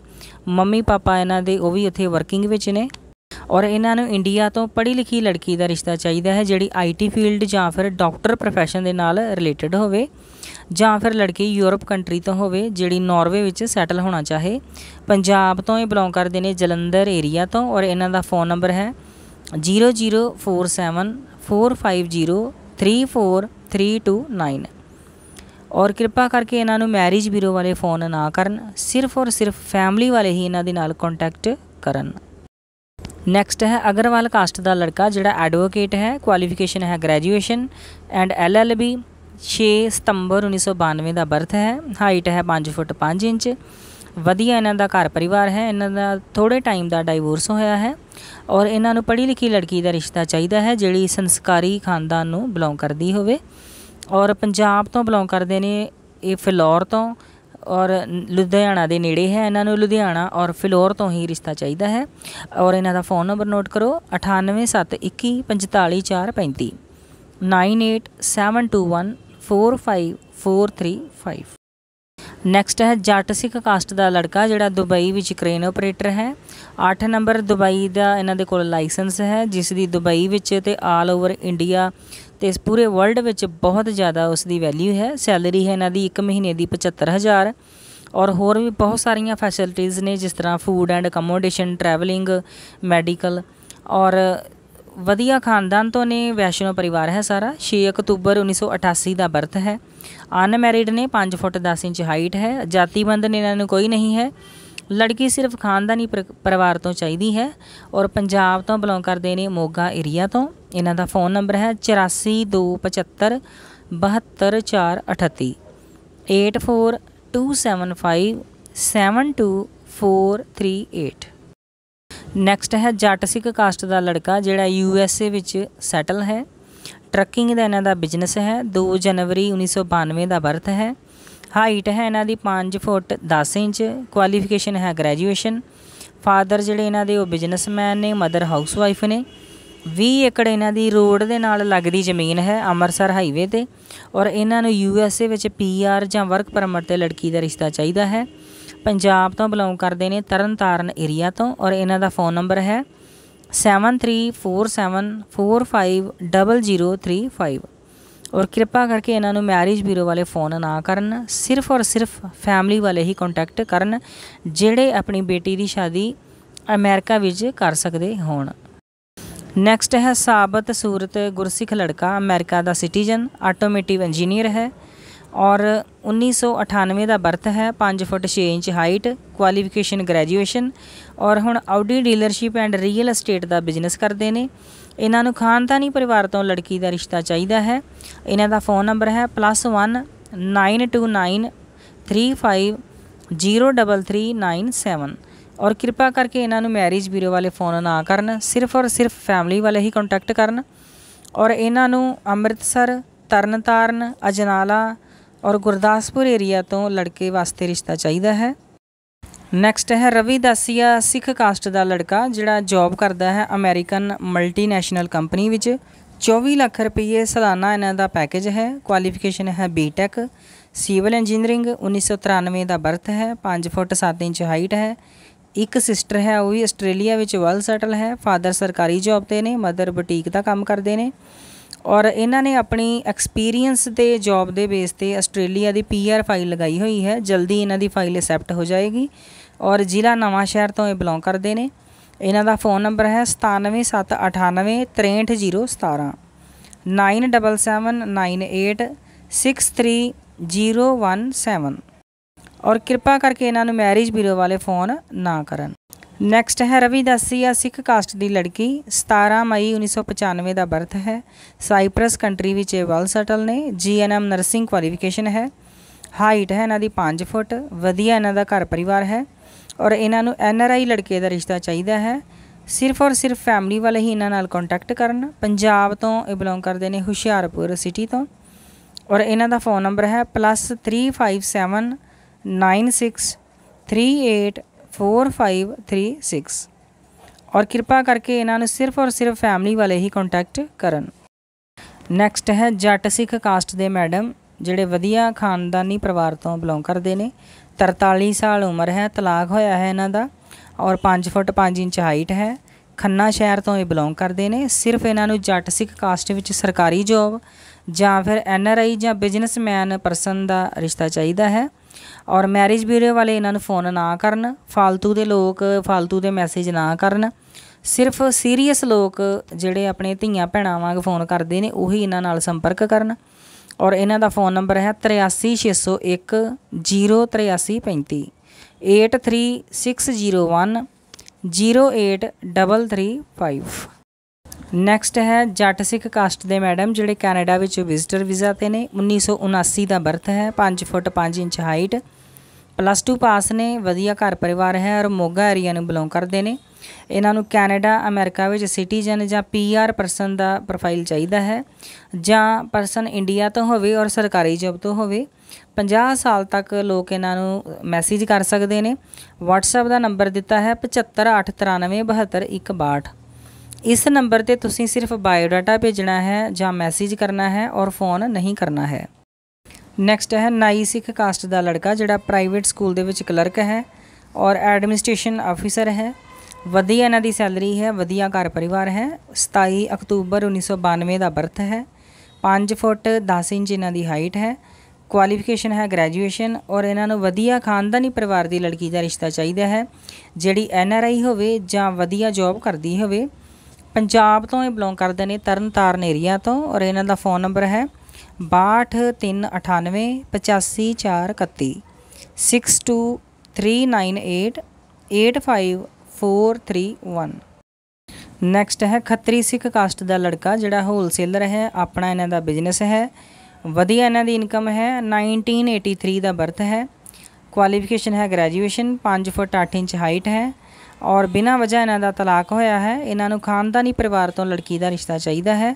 ਮੰਮੀ ਪਾਪਾ ਇਹਨਾਂ ਦੇ ਉਹ ਵੀ ਉੱਥੇ ਵਰਕਿੰਗ ਵਿੱਚ ਨੇ ਔਰ ਇਹਨਾਂ ਨੂੰ ਇੰਡੀਆ ਤੋਂ ਪੜ੍ਹੀ ਲਿਖੀ ਲੜਕੀ ਦਾ ਰਿਸ਼ਤਾ ਚਾਹੀਦਾ ਹੈ ਜਿਹੜੀ ਆਈਟੀ ਫੀਲਡ ਜਾਂ ਫਿਰ ਡਾਕਟਰ profession ਦੇ ਨਾਲ ਰਿਲੇਟਡ ਹੋਵੇ ਜਾਂ ਫਿਰ ਲੜਕੀ ਯੂਰਪ ਕੰਟਰੀ ਤੋਂ ਹੋਵੇ ਜਿਹੜੀ ਨਾਰਵੇ ਵਿੱਚ ਸੈਟਲ ਹੋਣਾ ਚਾਹੇ ਪੰਜਾਬ ਤੋਂ ਇਹ ਬਿਲੋਂਗ ਕਰਦੇ ਨੇ ਜਲੰਧਰ ਏਰੀਆ ਤੋਂ ਔਰ ਇਹਨਾਂ ਦਾ ਫੋਨ ਨੰਬਰ ਹੈ 00474503432 ਔਰ ਕਿਰਪਾ ਕਰਕੇ ਇਹਨਾਂ ਨੂੰ ਮੈਰਿਜ ਬਿਊਰੋ ਵਾਲੇ ਫੋਨ ਨਾ ਕਰਨ ਸਿਰਫ ਔਰ ਸਿਰਫ ਫੈਮਿਲੀ ਵਾਲੇ ਹੀ ਇਹਨਾਂ ਦੇ ਨਾਲ ਕੰਟੈਕਟ ਕਰਨ ਨੈਕਸਟ ਹੈ ਅਗਰਵਾਲ ਕਾਸਟ ਦਾ ਲੜਕਾ ਜਿਹੜਾ ਐਡਵੋਕੇਟ ਹੈ ਕੁਆਲੀਫਿਕੇਸ਼ਨ ਹੈ ਗ੍ਰੈਜੂਏਸ਼ਨ ਐਂਡ ਐਲਐਲਬੀ 6 ਸਤੰਬਰ 1992 ਦਾ ਬਰਥ ਹੈ ਹਾਈਟ ਹੈ 5 ਫੁੱਟ 5 ਇੰਚ ਵਧੀਆ ਇਹਨਾਂ ਦਾ ਘਰ ਪਰਿਵਾਰ ਹੈ ਇਹਨਾਂ ਦਾ ਥੋੜੇ ਟਾਈਮ ਦਾ ਡਾਈਵੋਰਸ ਹੋਇਆ ਹੈ ਔਰ ਇਹਨਾਂ ਨੂੰ ਪੜ੍ਹੀ ਲਿਖੀ ਲੜਕੀ ਦਾ ਰਿਸ਼ਤਾ ਚਾਹੀਦਾ ਹੈ ਜਿਹੜੀ ਸੰਸਕਾਰੀ ਖਾਨਦਾਨ ਨੂੰ ਬਿਲੋਂਗ ਕਰਦੀ ਹੋਵੇ ਔਰ ਪੰਜਾਬ ਤੋਂ ਬਿਲੋਂਗ ਕਰਦੇ ਨੇ ਇਹ ਫਿਲੌਰ ਤੋਂ ਔਰ ਲੁਧਿਆਣਾ ਦੇ ਨੇੜੇ ਹੈ ਇਹਨਾਂ ਨੂੰ ਲੁਧਿਆਣਾ ਔਰ ਫਿਲੌਰ ਤੋਂ ਹੀ ਰਿਸ਼ਤਾ ਚਾਹੀਦਾ ਹੈ ਔਰ ਇਹਨਾਂ ਦਾ ਫੋਨ ਨੰਬਰ ਨੋਟ ਕਰੋ 98721445435 987214 45435 ਨੈਕਸਟ ਹੈ ਜੱਟ ਸਿੱਖ ਕਾਸਟ ਦਾ ਲੜਕਾ ਜਿਹੜਾ ਦੁਬਈ ਵਿੱਚ ਕ੍ਰੇਨ ਆਪਰੇਟਰ ਹੈ 8 ਨੰਬਰ ਦੁਬਈ ਦਾ ਇਹਨਾਂ ਦੇ ਕੋਲ ਲਾਇਸੈਂਸ ਹੈ ਜਿਸ ਦੀ ਦੁਬਈ ਵਿੱਚ ਤੇ ਆਲ ਓਵਰ ਇੰਡੀਆ ਤੇ ਇਸ ਪੂਰੇ ਵਰਲਡ ਵਿੱਚ ਬਹੁਤ ਜ਼ਿਆਦਾ ਉਸ ਦੀ ਵੈਲਿਊ ਹੈ ਸੈਲਰੀ ਹੈ ਇਹਨਾਂ ਦੀ 1 ਮਹੀਨੇ ਦੀ 75000 ਔਰ ਹੋਰ ਵੀ ਬਹੁਤ ਸਾਰੀਆਂ ਫੈਸਿਲਿਟੀਆਂ ਨੇ ਜਿਸ ਤਰ੍ਹਾਂ food and accommodation travelling medical ਔਰ ਵਧੀਆ ਖਾਨਦਾਨ ਤੋਂ ਨੇ ਵੈਸ਼ਨੋ ਪਰਿਵਾਰ ਹੈ ਸਾਰਾ 6 ਅਕਤੂਬਰ 1988 ਦਾ ਬਰਥ ਹੈ ਅਨਮੈਰਿਡ ਨੇ 5 ਫੁੱਟ 10 ਇੰਚ ਹਾਈਟ ਹੈ ਜਾਤੀਬੰਦ ਨੇ ਇਹਨਾਂ ਨੂੰ ਕੋਈ ਨਹੀਂ ਹੈ ਲੜਕੀ ਸਿਰਫ ਖਾਨਦਾਨੀ ਪਰਿਵਾਰ ਤੋਂ ਚਾਹੀਦੀ ਹੈ ਔਰ ਪੰਜਾਬ ਤੋਂ ਬਿਲੋਂਗ ਕਰਦੇ ਨੇ ਮੋਗਾ ਏਰੀਆ ਤੋਂ ਇਹਨਾਂ ਦਾ ਫੋਨ ਨੰਬਰ ਹੈ 8427572438 84275 72438 ਨੈਕਸਟ ਹੈ ਜੱਟ ਸਿੱਖ ਕਾਸਟ ਦਾ ਲੜਕਾ ਜਿਹੜਾ ਯੂ ਐਸ ਏ ਵਿੱਚ ਸੈਟਲ ਹੈ ਟਰੱਕਿੰਗ ਦਾ ਇਹਨਾਂ ਦਾ ਬਿਜ਼ਨਸ ਹੈ 2 ਜਨਵਰੀ 1992 ਦਾ ਬਰਥ ਹੈ ਹਾਈਟ ਹੈ ਇਹਨਾਂ ਦੀ 5 ਫੁੱਟ 10 ਇੰਚ ਕੁਆਲੀਫਿਕੇਸ਼ਨ ਹੈ ਗ੍ਰੈਜੂਏਸ਼ਨ ਫਾਦਰ ਜਿਹੜੇ ਇਹਨਾਂ ਦੇ ਉਹ ਬਿਜ਼ਨਸਮੈਨ ਨੇ ਮਦਰ ਹਾਊਸ ਵਾਈਫ ਨੇ 20 ਏਕੜ ਇਹਨਾਂ ਦੀ ਰੋਡ ਦੇ ਨਾਲ ਲੱਗਦੀ ਜ਼ਮੀਨ ਹੈ ਅੰਮ੍ਰਿਤਸਰ ਹਾਈਵੇ ਤੇ ਔਰ ਇਹਨਾਂ ਨੂੰ ਯੂ ਐਸ ਏ ਵਿੱਚ ਪੀ ਆਰ ਜਾਂ ਵਰਕ ਪਰਮਿਟ ਤੇ ਲੜਕੀ ਦਾ ਰਿਸ਼ਤਾ ਚਾਹੀਦਾ ਹੈ ਪੰਜਾਬ ਤੋਂ ਬਿਲੋਂਗ ਕਰਦੇ ਨੇ ਤਰਨਤਾਰਨ ਏਰੀਆ ਤੋਂ ਔਰ ਇਹਨਾਂ ਦਾ ਫੋਨ ਨੰਬਰ ਹੈ 7347450035 ਔਰ ਕਿਰਪਾ ਕਰਕੇ ਇਹਨਾਂ ਨੂੰ ਮੈਰਿਜ ਬਿਊਰੋ ਵਾਲੇ ਫੋਨ ਨਾ ਕਰਨ ਸਿਰਫ ਔਰ ਸਿਰਫ ਫੈਮਿਲੀ ਵਾਲੇ ਹੀ ਕੰਟੈਕਟ ਕਰਨ ਜਿਹੜੇ ਆਪਣੀ ਬੇਟੀ ਦੀ ਸ਼ਾਦੀ ਅਮਰੀਕਾ ਵਿੱਚ ਕਰ ਸਕਦੇ ਹੋਣ ਨੈਕਸਟ ਹੈ ਸਾਬਤ ਸੂਰਤ ਗੁਰਸਿੱਖ ਲੜਕਾ ਅਮਰੀਕਾ ਦਾ ਸਿਟੀਜ਼ਨ ਆਟੋਮੇਟਿਵ ਇੰਜੀਨੀਅਰ ਹੈ ਔਰ 1998 ਦਾ ਬਰਥ ਹੈ 5 foot 6 inch height qualification graduation ਔਰ ਹੁਣ Audi dealership and real estate ਦਾ ਬਿਜ਼ਨਸ ਕਰਦੇ ਨੇ ਇਹਨਾਂ ਨੂੰ ਖਾਨਦਾਨੀ ਪਰਿਵਾਰ ਤੋਂ ਲੜਕੀ ਦਾ ਰਿਸ਼ਤਾ ਚਾਹੀਦਾ ਹੈ ਇਹਨਾਂ ਦਾ ਫੋਨ ਨੰਬਰ ਹੈ +19293503397 ਔਰ ਕਿਰਪਾ ਕਰਕੇ ਇਹਨਾਂ ਨੂੰ ਮੈਰਿਜ ਬਿਊਰੋ ਵਾਲੇ ਫੋਨ ਨਾ ਕਰਨ ਸਿਰਫ ਔਰ ਸਿਰਫ ਫੈਮਿਲੀ ਵਾਲੇ ਹੀ ਕੰਟੈਕਟ ਕਰਨ ਔਰ ਇਹਨਾਂ ਨੂੰ ਅੰਮ੍ਰਿਤਸਰ ਤਰਨਤਾਰਨ ਅਜਨਾਲਾ ਔਰ ਗੁਰਦਾਸਪੁਰ ਏਰੀਆ ਤੋਂ ਲੜਕੇ ਵਾਸਤੇ ਰਿਸ਼ਤਾ ਚਾਹੀਦਾ ਹੈ ਨੈਕਸਟ ਹੈ ਰਵੀ ਦਾਸੀਆ ਸਿੱਖ ਕਾਸਟ ਦਾ ਲੜਕਾ ਜਿਹੜਾ ਜੌਬ ਕਰਦਾ ਹੈ ਅਮਰੀਕਨ ਮਲਟੀਨੈਸ਼ਨਲ ਕੰਪਨੀ ਵਿੱਚ 24 ਲੱਖ ਰੁਪਏ ਸਾਲਾਨਾ ਇਹਨਾਂ ਦਾ ਪੈਕੇਜ ਹੈ ਕੁਆਲੀਫਿਕੇਸ਼ਨ ਹੈ ਬੀਟੈਕ ਸਿਵਲ ਇੰਜੀਨੀਅਰਿੰਗ 1993 ਦਾ ਬਰਥ ਹੈ 5 ਫੁੱਟ 7 ਇੰਚ ਹਾਈਟ ਹੈ ਇੱਕ ਸਿਸਟਰ ਹੈ ਉਹ ਵੀ ਆਸਟ੍ਰੇਲੀਆ ਵਿੱਚ ਵੈਲ ਸੈਟਲ ਹੈ ਫਾਦਰ ਸਰਕਾਰੀ ਜੌਬ ਤੇ ਨੇ ਮਦਰ ਬੁਟੀਕ ਦਾ ਕੰਮ ਕਰਦੇ ਨੇ ਔਰ ਇਹਨਾਂ ਨੇ ਆਪਣੀ ਐਕਸਪੀਰੀਅੰਸ ਤੇ ਜੌਬ ਦੇ ਬੇਸ ਤੇ ਆਸਟ੍ਰੇਲੀਆ ਦੀ ਪੀਆਰ ਫਾਈਲ ਲਗਾਈ ਹੋਈ ਹੈ ਜਲਦੀ ਇਹਨਾਂ ਦੀ ਫਾਈਲ ਅਸੈਪਟ ਹੋ ਜਾਏਗੀ ਔਰ ਜ਼ਿਲ੍ਹਾ ਨਵਾਂ ਸ਼ਹਿਰ ਤੋਂ ਇਹ ਬਿਲੋਂਗ ਕਰਦੇ ਨੇ ਇਹਨਾਂ ਦਾ ਫੋਨ ਨੰਬਰ ਹੈ 9779863017 9779863017 ਔਰ ਕਿਰਪਾ ਕਰਕੇ ਇਹਨਾਂ ਨੂੰ ਮੈਰਿਜ ਬਿਊਰੋ ਵਾਲੇ ਫੋਨ ਨਾ ਕਰਨ ਨੈਕਸਟ ਹੈ ਰਵੀ ਦਾਸੀਆ ਸਿੱਖ ਕਾਸਟ ਦੀ ਲੜਕੀ 17 ਮਈ 1995 ਦਾ ਬਰਥ ਹੈ ਸਾਈਪ੍ਰਸ ਕੰਟਰੀ ਵਿੱਚ ਇਹ ਵੈਲ ਸਟਲ ਨੇ ਜੀਐਨਐਮ ਨਰਸਿੰਗ ਕੁਆਲੀਫਿਕੇਸ਼ਨ ਹੈ ਹਾਈਟ ਹੈ ਇਹਨਾਂ ਦੀ 5 ਫੁੱਟ ਵਧੀਆ ਇਹਨਾਂ ਦਾ ਘਰ ਪਰਿਵਾਰ ਹੈ ਔਰ ਇਹਨਾਂ ਨੂੰ ਐਨਆਰਆਈ ਲੜਕੇ ਦਾ ਰਿਸ਼ਤਾ ਚਾਹੀਦਾ ਹੈ ਸਿਰਫ ਔਰ ਸਿਰਫ ਫੈਮਿਲੀ ਵਾਲੇ ਹੀ ਇਹਨਾਂ ਨਾਲ ਕੰਟੈਕਟ ਕਰਨ ਪੰਜਾਬ ਤੋਂ ਇਹ ਬਿਲੋਂਗ ਕਰਦੇ ਨੇ ਹੁਸ਼ਿਆਰਪੁਰ ਸਿਟੀ ਤੋਂ ਔਰ ਇਹਨਾਂ ਦਾ ਫੋਨ ਨੰਬਰ ਹੈ +35796383 4536 ਔਰ ਕਿਰਪਾ ਕਰਕੇ ਇਹਨਾਂ ਨੂੰ ਸਿਰਫ ਔਰ ਸਿਰਫ ਫੈਮਿਲੀ ਵਾਲੇ ਹੀ ਕੰਟੈਕਟ ਕਰਨ ਨੈਕਸਟ ਹੈ ਜੱਟ ਸਿੱਖ ਕਾਸਟ ਦੇ ਮੈਡਮ ਜਿਹੜੇ ਵਧੀਆ ਖਾਨਦਾਨੀ ਪਰਿਵਾਰ ਤੋਂ ਬਿਲੋਂਗ ਕਰਦੇ ਨੇ 43 ਸਾਲ ਉਮਰ ਹੈ ਤਲਾਕ ਹੋਇਆ ਹੈ ਇਹਨਾਂ ਦਾ ਔਰ 5 ਫੁੱਟ 5 ਇੰਚ ਹਾਈਟ ਹੈ ਖੰਨਾ ਸ਼ਹਿਰ ਤੋਂ ਇਹ ਬਿਲੋਂਗ ਕਰਦੇ ਨੇ ਸਿਰਫ ਇਹਨਾਂ ਨੂੰ ਜੱਟ ਸਿੱਖ ਕਾਸਟ ਵਿੱਚ ਸਰਕਾਰੀ ਜੌਬ ਜਾਂ ਫਿਰ ਐਨ ਆਰ ਆਈ ਜਾਂ ਬਿਜ਼ਨਸਮੈਨ ਪਰਸਨ ਦਾ ਰਿਸ਼ਤਾ ਚਾਹੀਦਾ ਹੈ ਔਰ ਮੈਰਿਜ ਬਿਊਰੋ ਵਾਲੇ ਇਹਨਾਂ ਨੂੰ ਫੋਨ ਨਾ ਕਰਨ ਫालतू ਦੇ ਲੋਕ ਫालतू ਦੇ ਮੈਸੇਜ ਨਾ ਕਰਨ ਸਿਰਫ ਸੀਰੀਅਸ ਲੋਕ ਜਿਹੜੇ ਆਪਣੇ ਧੀਆਂ ਭੈਣਾਂ ਵਾਂਗ ਫੋਨ ਕਰਦੇ ਨੇ ਉਹੀ ਇਹਨਾਂ ਨਾਲ ਸੰਪਰਕ ਕਰਨ ਔਰ ਇਹਨਾਂ ਦਾ ਫੋਨ ਨੰਬਰ ਹੈ 8360108335 ਨੈਕਸਟ ਹੈ ਜੱਟ ਸਿੱਖ ਕਾਸਟ ਦੇ ਮੈਡਮ ਜਿਹੜੇ ਕੈਨੇਡਾ ਵਿੱਚ ਵਿਜ਼ਟਰ ਵੀਜ਼ਾ ਤੇ ਨੇ 1979 ਦਾ ਬਰਥ ਹੈ 5 foot 5 inch height plus 2 pass ਨੇ ਵਧੀਆ ਘਰ ਪਰਿਵਾਰ ਹੈ ਔਰ ਮੋਗਾ ਏਰੀਆ ਨੂੰ ਬਿਲੋਂਗ ਕਰਦੇ ਨੇ ਇਹਨਾਂ ਨੂੰ ਕੈਨੇਡਾ ਅਮਰੀਕਾ ਵਿੱਚ ਸਿਟੀਜ਼ਨ ਜਾਂ ਪੀਆਰ ਪਰਸਨ ਦਾ ਪ੍ਰੋਫਾਈਲ ਚਾਹੀਦਾ ਹੈ ਜਾਂ ਪਰਸਨ ਇੰਡੀਆ ਤੋਂ ਹੋਵੇ ਔਰ ਸਰਕਾਰੀ ਜੌਬ ਤੋਂ ਹੋਵੇ 50 ਸਾਲ ਤੱਕ ਲੋਕ ਇਹਨਾਂ ਨੂੰ ਮੈਸੇਜ ਕਰ ਸਕਦੇ ਨੇ WhatsApp ਦਾ ਨੰਬਰ ਦਿੱਤਾ ਹੈ 7589972162 ਇਸ ਨੰਬਰ ਤੇ ਤੁਸੀਂ ਸਿਰਫ ਬਾਇਓਡਾਟਾ ਭੇਜਣਾ ਹੈ ਜਾਂ ਮੈਸੇਜ ਕਰਨਾ ਹੈ ਔਰ ਫੋਨ ਨਹੀਂ ਕਰਨਾ ਹੈ ਨੈਕਸਟ ਹੈ ਨਾਈ ਸਿੱਖ ਕਾਸਟ ਦਾ ਲੜਕਾ ਜਿਹੜਾ ਪ੍ਰਾਈਵੇਟ ਸਕੂਲ ਦੇ ਵਿੱਚ ਕਲਰਕ ਹੈ ਔਰ ਐਡਮਿਨਿਸਟ੍ਰੇਸ਼ਨ ਆਫੀਸਰ ਹੈ ਵਧੀਆ ਇਹਨਾਂ ਦੀ ਸੈਲਰੀ ਹੈ ਵਧੀਆ ਘਰ ਪਰਿਵਾਰ ਹੈ 27 ਅਕਤੂਬਰ 1992 ਦਾ ਬਰਥ ਹੈ 5 ਫੁੱਟ 10 ਇੰਚ ਇਹਨਾਂ ਦੀ ਹਾਈਟ ਹੈ ਕੁਆਲੀਫਿਕੇਸ਼ਨ ਹੈ ਗ੍ਰੈਜੂਏਸ਼ਨ ਔਰ ਇਹਨਾਂ ਨੂੰ ਵਧੀਆ ਖਾਨਦਾਨੀ ਪਰਿਵਾਰ ਦੀ ਲੜਕੀ ਦਾ ਰਿਸ਼ਤਾ ਚਾਹੀਦਾ ਹੈ ਜਿਹੜੀ ਐਨ ਆਰ ਆਈ ਹੋਵੇ ਜਾਂ ਵਧੀਆ ਜੌਬ ਕਰਦੀ ਹੋਵੇ ਪੰਜਾਬ ਤੋਂ ਇਹ ਬਿਲੋਂਗ ਕਰਦੇ ਨੇ ਤਰਨਤਾਰਨ ਏਰੀਆ ਤੋਂ ਔਰ ਇਹਨਾਂ ਦਾ ਫੋਨ ਨੰਬਰ ਹੈ 6239885431 623988541 ਨੈਕਸਟ ਹੈ ਖੱਤਰੀ ਸਿੱਖ ਕਾਸਟ ਦਾ ਲੜਕਾ ਜਿਹੜਾ ਹੋਲਸੇਲਰ ਹੈ ਆਪਣਾ ਇਹਨਾਂ ਦਾ ਬਿਜ਼ਨਸ ਹੈ ਵਧੀਆ ਇਹਨਾਂ ਦੀ ਇਨਕਮ ਹੈ 1983 ਦਾ ਬਰਥ ਹੈ ਕੁਆਲੀਫਿਕੇਸ਼ਨ ਹੈ ਗ੍ਰੈਜੂਏਸ਼ਨ 5 ਫੁੱਟ 8 ਇੰਚ ਹਾਈਟ ਹੈ ਔਰ ਬਿਨਾ ਵਜ੍ਹਾ ਇਹਨਾਂ ਦਾ ਤਲਾਕ ਹੋਇਆ ਹੈ ਇਹਨਾਂ ਨੂੰ ਖਾਨਦਾਨੀ ਪਰਿਵਾਰ ਤੋਂ ਲੜਕੀ ਦਾ ਰਿਸ਼ਤਾ ਚਾਹੀਦਾ ਹੈ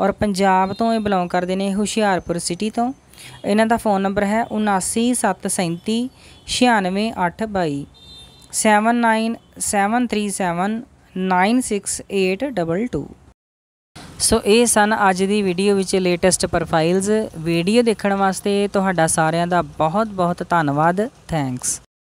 ਔਰ ਪੰਜਾਬ ਤੋਂ ਇਹ ਬਲੌਂਗ ਕਰਦੇ ਨੇ ਹੁਸ਼ਿਆਰਪੁਰ ਸਿਟੀ ਤੋਂ ਇਹਨਾਂ ਦਾ ਫੋਨ ਨੰਬਰ ਹੈ 7973796822 7973796822 ਸੋ ਇਹ ਸਨ ਅੱਜ ਦੀ ਵੀਡੀਓ ਵਿੱਚ ਲੇਟੈਸਟ ਪ੍ਰੋਫਾਈਲਸ ਵੀਡੀਓ ਦੇਖਣ ਵਾਸਤੇ ਤੁਹਾਡਾ ਸਾਰਿਆਂ ਦਾ ਬਹੁਤ ਬਹੁਤ ਧੰਨਵਾਦ ਥੈਂਕਸ